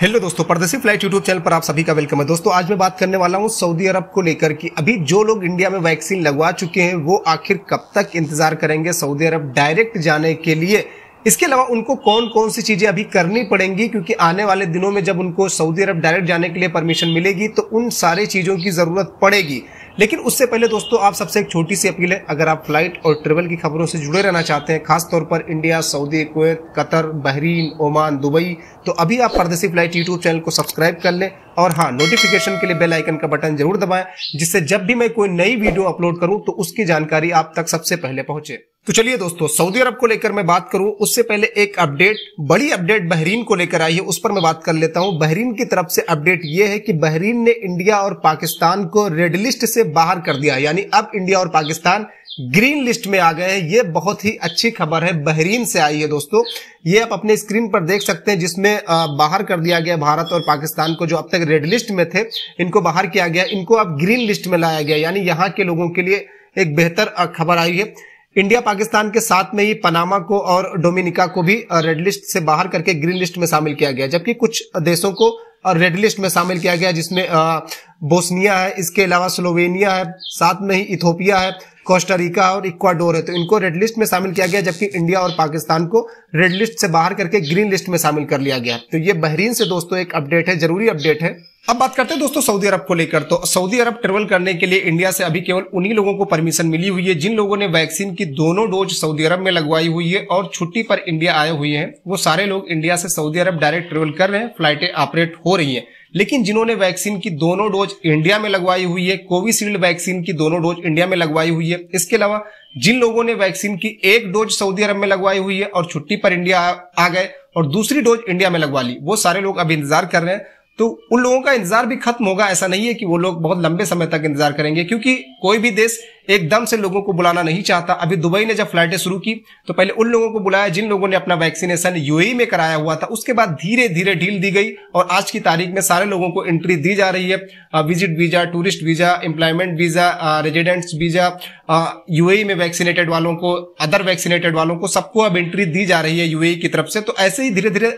hello दोस्तों परदेसी flight YouTube channel पर आप सभी का वेलकम है दोस्तों आज मैं बात करने वाला हूं सऊदी अरब को लेकर कि अभी जो लोग इंडिया में वैक्सीन लगवा चुके हैं वो आखिर कब तक इंतजार करेंगे सऊदी अरब डायरेक्ट जाने के लिए इसके अलावा उनको कौन कौन सी चीज़ें अभी करनी पड़ेंगी क्योंकि आने वाले दिनों में जब उनको सऊदी अरब डायरेक्ट जाने के लिए परमिशन मिलेगी तो उन सारी चीज़ों की ज़रूरत पड़ेगी लेकिन उससे पहले दोस्तों आप सबसे एक छोटी सी अपील है अगर आप फ्लाइट और ट्रेवल की खबरों से जुड़े रहना चाहते हैं खासतौर पर India Saudi Kuwait Qatar Bahrain Oman Dubai तो अभी आप परदेसी फ्लाइट यूट्यूब चैनल को सब्सक्राइब कर लें और हाँ नोटिफिकेशन के लिए बेल आइकन का बटन जरूर दबाएं जिससे जब भी मैं कोई नई वीडियो अपलोड करूं तो उसकी जानकारी आप तक सबसे पहले पहुंचे तो चलिए दोस्तों सऊदी अरब को लेकर मैं बात करूं उससे पहले एक अपडेट बड़ी अपडेट बहरीन को लेकर आई है उस पर मैं बात कर लेता हूं बहरीन की तरफ से अपडेट यह है कि बहरीन ने इंडिया और पाकिस्तान को रेड लिस्ट से बाहर कर दिया यानी अब इंडिया और पाकिस्तान ग्रीन लिस्ट में आ गए हैं ये बहुत ही अच्छी खबर है बहरीन से आई है दोस्तों ये आप अपने स्क्रीन पर देख सकते हैं जिसमें बाहर कर दिया गया भारत और पाकिस्तान को जो अब तक रेड लिस्ट में थे इनको बाहर किया गया इनको अब ग्रीन लिस्ट में लाया गया यानी यहाँ के लोगों के लिए एक बेहतर खबर आई है इंडिया पाकिस्तान के साथ में ही पनामा को और डोमिनिका को भी रेड लिस्ट से बाहर करके ग्रीन लिस्ट में शामिल किया गया जबकि कुछ देशों को रेड लिस्ट में शामिल किया गया जिसमें बोस्निया है इसके अलावा स्लोवेनिया है साथ में ही इथोपिया है कोस्टारिका और इक्वाडोर है तो इनको रेड लिस्ट में शामिल किया गया जबकि इंडिया और पाकिस्तान को रेड लिस्ट से बाहर करके ग्रीन लिस्ट में शामिल कर लिया गया तो ये बहरीन से दोस्तों एक अपडेट है जरूरी अपडेट है अब बात करते हैं दोस्तों सऊदी अरब को लेकर तो सऊदी अरब ट्रेवल करने के लिए इंडिया से अभी केवल उन्हीं लोगों को परमिशन मिली हुई है जिन लोगों ने वैक्सीन की दोनों डोज सऊदी अरब में लगवाई हुई है और छुट्टी पर इंडिया आए हुए हैं वो सारे लोग इंडिया से सऊदी अरब डायरेक्ट ट्रेवल कर रहे हैं फ्लाइटें ऑपरेट हो रही है लेकिन जिन्होंने वैक्सीन की दोनों डोज इंडिया में लगवाई हुई है कोविशील्ड वैक्सीन की दोनों डोज इंडिया में लगवाई हुई है इसके अलावा जिन लोगों ने वैक्सीन की एक डोज सऊदी अरब में लगवाई हुई है और छुट्टी पर इंडिया आ गए और दूसरी डोज इंडिया में लगवा ली वो सारे लोग अब इंतजार कर रहे हैं तो उन लोगों का इंतजार भी खत्म होगा ऐसा नहीं है कि वो लोग बहुत लंबे समय तक इंतजार करेंगे क्योंकि कोई भी देश एकदम से लोगों को बुलाना नहीं चाहता अभी दुबई ने जब फ्लाइटें शुरू की तो पहले उन लोगों को बुलाया जिन लोगों ने अपना वैक्सीनेशन यूएई में कराया हुआ था उसके बाद धीरे धीरे ढील दी गई और आज की तारीख में सारे लोगों को एंट्री दी जा रही है visit visa tourist visa employment visa residents visa UAE में वैक्सीनेटेड वालों को अदर वैक्सीनेटेड वालों को सबको अब एंट्री दी जा रही है यूएई की तरफ से तो ऐसे ही धीरे धीरे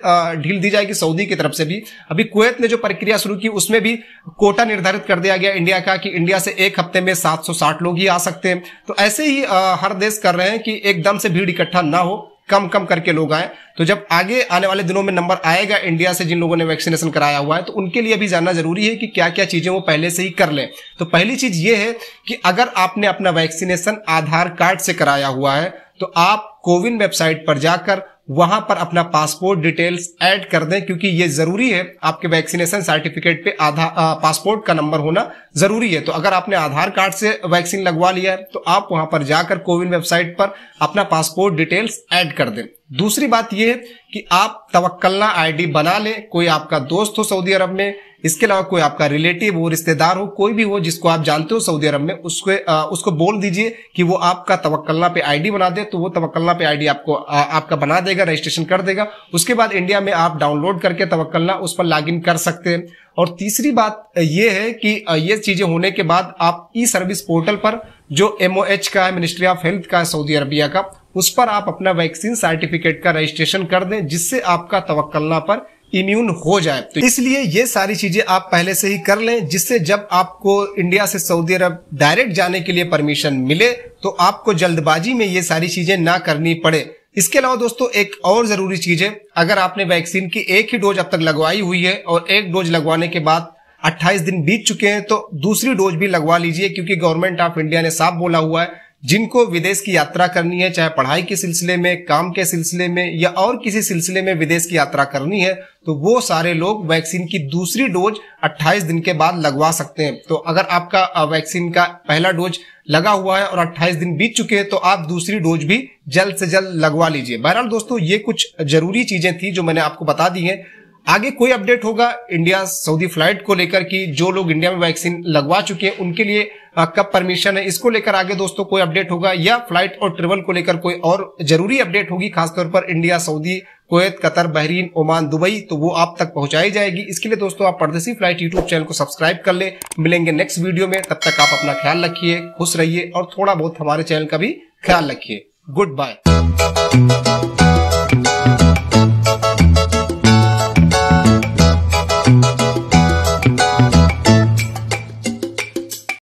ढील दी जाएगी सऊदी की तरफ से भी अभी कुवैत ने जो प्रक्रिया शुरू की उसमें भी कोटा निर्धारित कर दिया गया इंडिया का कि इंडिया से एक हफ्ते में सात लोग ही जा सकते हैं तो ऐसे ही आ, हर देश कर रहे हैं कि एकदम से भीड़ इकट्ठा ना हो कम कम करके लोग आए तो जब आगे आने वाले दिनों में नंबर आएगा इंडिया से जिन लोगों ने वैक्सीनेशन कराया हुआ है तो उनके लिए भी जानना जरूरी है कि क्या क्या चीजें वो पहले से ही कर लें तो पहली चीज ये है कि अगर आपने अपना वैक्सीनेशन आधार कार्ड से कराया हुआ है तो आप कोविन वेबसाइट पर जाकर वहां पर अपना पासपोर्ट डिटेल्स ऐड कर दें क्योंकि ये जरूरी है आपके वैक्सीनेशन सर्टिफिकेट पे आधार पासपोर्ट का नंबर होना जरूरी है तो अगर आपने आधार कार्ड से वैक्सीन लगवा लिया है तो आप वहां पर जाकर कोविन वेबसाइट पर अपना पासपोर्ट डिटेल्स ऐड कर दें दूसरी बात यह है कि आप तवक्कलना आईडी बना ले कोई आपका दोस्त हो सऊदी अरब में इसके अलावा कोई आपका रिलेटिव हो रिश्तेदार हो कोई भी हो जिसको आप जानते हो सऊदी अरब में उसको आ, उसको बोल दीजिए कि वो आपका तवक्लना पे आईडी बना दे तो वो तवक्लना पे आईडी आपको आ, आपका बना देगा रजिस्ट्रेशन कर देगा उसके बाद इंडिया में आप डाउनलोड करके तवक्लना उस पर इन कर सकते हैं और तीसरी बात यह है कि ये चीजें होने के बाद आप ई सर्विस पोर्टल पर जो एमओएच का है मिनिस्ट्री ऑफ हेल्थ का है सऊदी अरबिया का उस पर आप अपना वैक्सीन सर्टिफिकेट का रजिस्ट्रेशन कर दें जिससे आपका तवक्लना पर इम्यून हो जाए तो इसलिए ये सारी चीजें आप पहले से ही कर लें जिससे जब आपको इंडिया से सऊदी अरब डायरेक्ट जाने के लिए परमिशन मिले तो आपको जल्दबाजी में ये सारी चीजें ना करनी पड़े इसके अलावा दोस्तों एक और जरूरी चीज है अगर आपने वैक्सीन की एक ही डोज अब तक लगवाई हुई है और एक डोज लगवाने के बाद 28 दिन बीत चुके हैं तो दूसरी डोज भी लगवा लीजिए क्योंकि गवर्नमेंट ऑफ इंडिया ने साफ बोला हुआ है जिनको विदेश की यात्रा करनी है चाहे पढ़ाई के सिलसिले में काम के सिलसिले में या और किसी सिलसिले में विदेश की यात्रा करनी है तो वो सारे लोग वैक्सीन की दूसरी डोज 28 दिन के बाद लगवा सकते हैं तो अगर आपका वैक्सीन का पहला डोज लगा हुआ है और 28 दिन बीत चुके हैं तो आप दूसरी डोज भी जल्द से जल्द लगवा लीजिए बहरहाल दोस्तों ये कुछ जरूरी चीजें थी जो मैंने आपको बता दी है आगे कोई अपडेट होगा इंडिया सऊदी फ्लाइट को लेकर कि जो लोग इंडिया में वैक्सीन लगवा चुके हैं उनके लिए कब परमिशन है इसको लेकर आगे दोस्तों कोई अपडेट होगा या फ्लाइट और ट्रेवल को लेकर कोई और जरूरी अपडेट होगी खासतौर पर India Saudi Kuwait Qatar Bahrain Oman Dubai तो वो आप तक पहुंचाई जाएगी इसके लिए दोस्तों आप परदेसी फ्लाइट यूट्यूब चैनल को सब्सक्राइब कर ले मिलेंगे नेक्स्ट वीडियो में तब तक आप अपना ख्याल रखिए खुश रहिए और थोड़ा बहुत हमारे चैनल का भी ख्याल रखिए गुड बाय